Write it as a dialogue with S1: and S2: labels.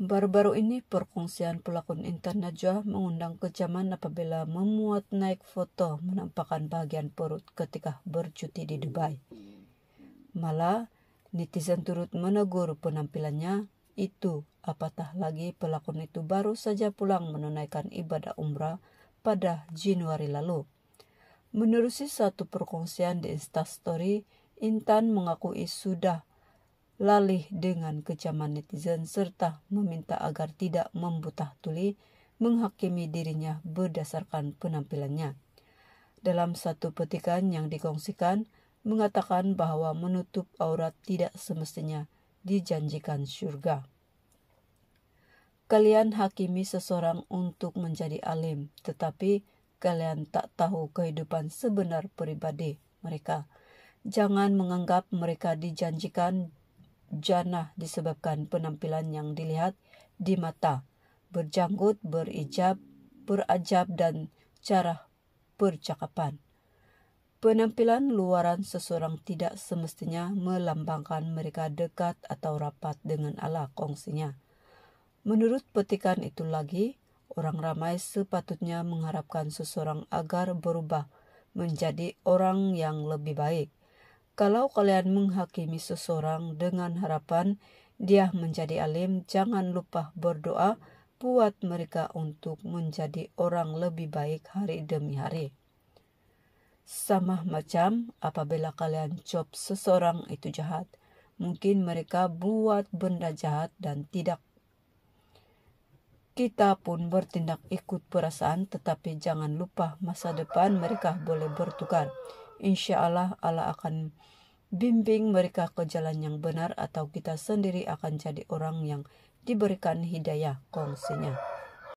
S1: Baru-baru ini, perkongsian pelakon Intan Najwa mengundang kecaman apabila memuat naik foto menampakkan bagian perut ketika bercuti di Dubai. Malah, netizen turut menegur penampilannya itu, apatah lagi pelakon itu baru saja pulang menunaikan ibadah umrah pada Januari lalu. Menerusi satu perkongsian di Instastory, Intan mengakui sudah lalih dengan kecaman netizen serta meminta agar tidak membutah tuli menghakimi dirinya berdasarkan penampilannya. Dalam satu petikan yang dikongsikan, mengatakan bahwa menutup aurat tidak semestinya dijanjikan surga. Kalian hakimi seseorang untuk menjadi alim, tetapi kalian tak tahu kehidupan sebenar pribadi mereka. Jangan menganggap mereka dijanjikan Jannah disebabkan penampilan yang dilihat di mata, berjanggut, berijab, berajab, dan cara percakapan. Penampilan luaran seseorang tidak semestinya melambangkan mereka dekat atau rapat dengan Allah kongsinya. Menurut petikan itu lagi, orang ramai sepatutnya mengharapkan seseorang agar berubah menjadi orang yang lebih baik. Kalau kalian menghakimi seseorang dengan harapan dia menjadi alim, jangan lupa berdoa buat mereka untuk menjadi orang lebih baik hari demi hari. Sama macam apabila kalian cop seseorang itu jahat, mungkin mereka buat benda jahat dan tidak kita pun bertindak ikut perasaan, tetapi jangan lupa masa depan mereka boleh bertukar insya Allah Allah akan bimbing mereka ke jalan yang benar atau kita sendiri akan jadi orang yang diberikan hidayah kongsinya.